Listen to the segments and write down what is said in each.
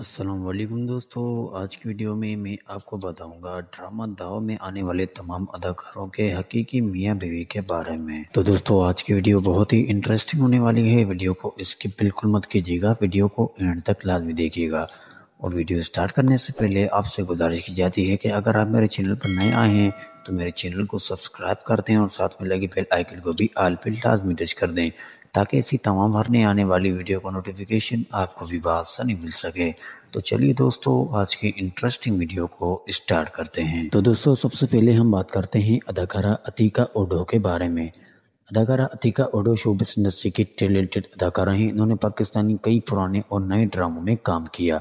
असलम दोस्तों आज की वीडियो में मैं आपको बताऊंगा ड्रामा दाव में आने वाले तमाम अदाकारों के हकीकी मियाँ बीवी के बारे में तो दोस्तों आज की वीडियो बहुत ही इंटरेस्टिंग होने वाली है वीडियो को इसकी बिल्कुल मत कीजिएगा वीडियो को एंड तक लाजमी देखिएगा और वीडियो स्टार्ट करने से पहले आपसे गुजारिश की जाती है कि अगर आप मेरे चैनल पर नए आए हैं तो मेरे चैनल को सब्सक्राइब कर दें और साथ में लगे बेल आइकन को भी आल पे लाजमी टच कर दें ताकि ऐसी तमाम भरने आने वाली वीडियो का नोटिफिकेशन आपको भी बासानी मिल सके तो चलिए दोस्तों आज की इंटरेस्टिंग वीडियो को स्टार्ट करते हैं तो दोस्तों सबसे पहले हम बात करते हैं अदाकारा अतीका ओडो के बारे में अदाकारा अतीका ओडो शोबिस इंडस्ट्री की टैलेंटेड अदाकारा हैं इन्होंने पाकिस्तानी कई पुराने और नए ड्रामों में काम किया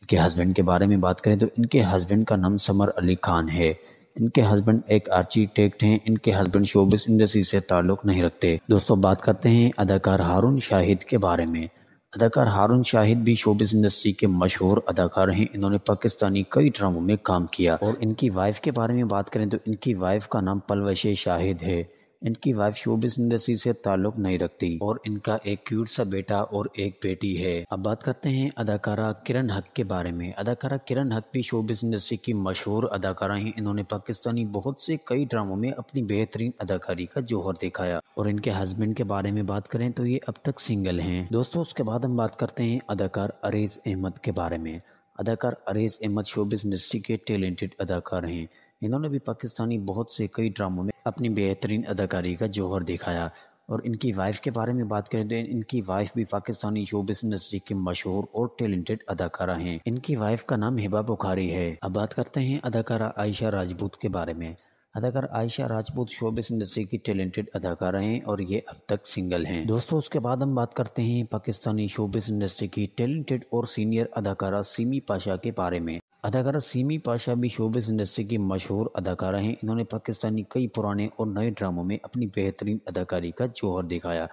इनके हस्बैंड के बारे में बात करें तो इनके हस्बैंड का नाम समर अली खान है इनके हस्बैंड एक आर्किटेक्ट हैं इनके हस्बैंड शोबिस इंडस्ट्री से ताल्लुक नहीं रखते दोस्तों बात करते हैं अदाकार हारून शाहिद के बारे में अदाकार हारून शाहिद भी शोबिस इंडस्ट्री के मशहूर अदाकार हैं इन्होंने पाकिस्तानी कई ड्रामों में काम किया और इनकी वाइफ के बारे में बात करें तो इनकी वाइफ का नाम पलवश शाहिद है इनकी वाइफ शोबिस इंडस्ट्री से ताल्लुक नहीं रखती और इनका एक क्यूट सा बेटा और एक बेटी है अब बात करते हैं अदाकारा किरण हक के बारे में अदाकारा किरण हक भी शोबिस इंडस्ट्री की मशहूर अदाकारा हैं इन्होंने पाकिस्तानी बहुत से कई ड्रामों में अपनी बेहतरीन अदाकारी का जोहर दिखाया और इनके हस्बैंड के बारे में बात करें तो ये अब तक सिंगल है दोस्तों उसके बाद हम बात करते हैं अदाकार अरेज अहमद के बारे में अदाकार अरेज अहमद शोबिस इंडस्ट्री के टैलेंटेड अदाकार हैं इन्होंने भी पाकिस्तानी बहुत से कई ड्रामों में अपनी बेहतरीन अदाकारी का जौहर दिखाया और इनकी वाइफ के बारे में बात करें तो इनकी वाइफ भी पाकिस्तानी शोबिस इंडस्ट्री की मशहूर और टैलेंटेड अदाकारा हैं इनकी वाइफ का नाम हिबा बुखारी है अब बात करते हैं अदाकारा आयशा राजपूत के बारे में अदाकार आयशा राजपूत शोबिस इंडस्ट्री की टैलेंटेड अदाकारा हैं और ये अब तक सिंगल हैं दोस्तों उसके बाद हम बात करते हैं पाकिस्तानी शोबिस इंडस्ट्री की टैलेंटेड और सीनियर अदाकारा सीमी पाशा के बारे में अदाकारा सीमी पाशा भी शोबिस इंडस्ट्री की मशहूर अदाकारा हैं इन्होंने पाकिस्तानी कई पुराने और नए ड्रामों में अपनी बेहतरीन अदाकारी का जौहर दिखाया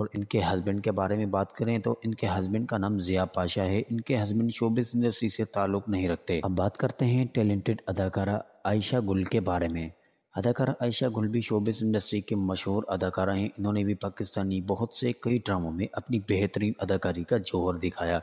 और इनके हस्बैंड के बारे में बात करें तो इनके हस्बैंड का नाम जिया पाशा है इनके हस्बैंड शोबिस इंडस्ट्री से ताल्लुक़ नहीं रखते अब बात करते हैं टैलेंटेड अदाकारा आयशा गुल के बारे में अदाकारा आयशा गुल भी शोबिस इंडस्ट्री के मशहूर अदाकारा हैं इन्होंने भी पाकिस्तानी बहुत से कई ड्रामों में अपनी बेहतरीन अदाकारी का जौहर दिखाया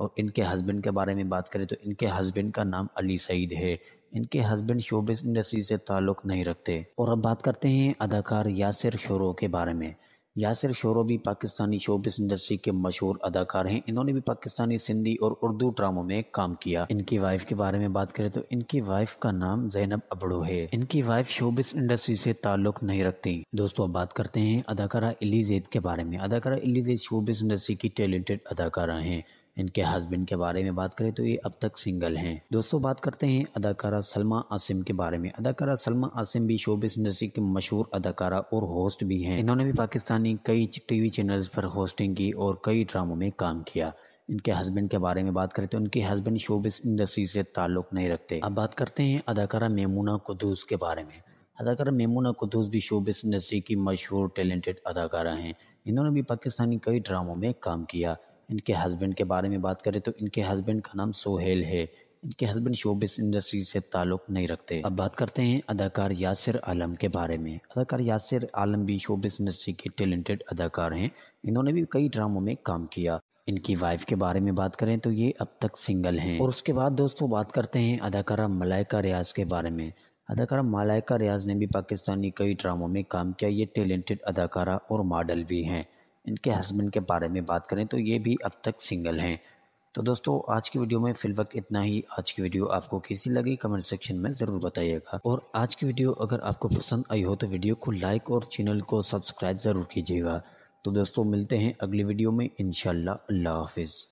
और इनके हस्बैंड के बारे में बात करें तो इनके हस्बैंड का नाम अली सईद है इनके हस्बैंड शोबिस इंडस्ट्री से ताल्लुक़ नहीं रखते और अब बात करते हैं अदाकार यासिर शोरो के बारे में यासिर शोरो भी पाकिस्तानी शोबिस इंडस्ट्री के मशहूर अदाकार हैं इन्होंने भी पाकिस्तानी सिंधी और उर्दू ड्रामों में काम किया इनकी वाइफ के बारे में बात करें तो इनकी वाइफ का नाम जैनब अबड़ो है इनकी वाइफ शोबिस इंडस्ट्री से ताल्लुक नहीं रखती दोस्तों अब बात करते हैं अदाकारा इलीजेद के बारे में अदाकारा इलीजेद शोबिस इंडस्ट्री की टैलेंटेड अदाकारा हैं इनके हस्बैंड के बारे में बात करें तो ये अब तक सिंगल हैं दोस्तों बात करते हैं अदाकारा सलमा आसिम के बारे में अदाकारा सलमा आसिम भी शोबिस इंडस्ट्री के मशहूर अदाकारा और होस्ट भी हैं इन्होंने भी पाकिस्तानी कई टीवी चैनल्स पर होस्टिंग की और कई ड्रामों में काम किया इनके हस्बैंड के बारे में बात करें तो इनके हस्बैंड शोबिस इंडस्ट्री से ताल्लुक़ नहीं रखते अब बात करते हैं अदाकारा मेमूना कुदूस के बारे में अदाकारा मेमूना कुदूस भी शोबिस इंडस्ट्री की मशहूर टैलेंटेड अदाकारा हैं इन्होंने भी पाकिस्तानी कई ड्रामों में काम किया इनके हस्बैंड के बारे में बात करें तो इनके हस्बैंड का नाम सोहेल है इनके हस्बैंड शोबिस इंडस्ट्री से ताल्लुक नहीं रखते अब बात करते हैं अदाकार यासिर आलम के बारे में अदाकार यासिर आलम भी शोबिस इंडस्ट्री के टैलेंटेड अदाकार हैं इन्होंने भी कई ड्रामों में काम किया इनकी वाइफ के बारे में बात करें तो ये अब तक सिंगल हैं और उसके बाद दोस्तों बात करते हैं अदाकारा मलाइका रियाज के बारे में अदाकारा मलाइका रियाज ने भी पाकिस्तानी कई ड्रामों में काम किया ये टैलेंटेड अदाकारा और मॉडल भी हैं इनके हस्बैंड के बारे में बात करें तो ये भी अब तक सिंगल हैं तो दोस्तों आज की वीडियो में फ़िल वक्त इतना ही आज की वीडियो आपको कैसी लगी कमेंट सेक्शन में ज़रूर बताइएगा और आज की वीडियो अगर आपको पसंद आई हो तो वीडियो को लाइक और चैनल को सब्सक्राइब ज़रूर कीजिएगा तो दोस्तों मिलते हैं अगली वीडियो में इन हाफिज़